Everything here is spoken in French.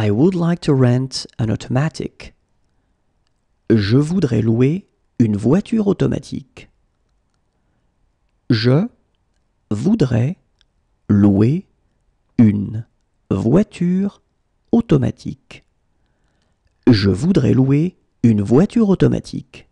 I would like to rent an automatic. Je voudrais louer une voiture automatique. Je voudrais louer une voiture automatique. Je voudrais louer une voiture automatique.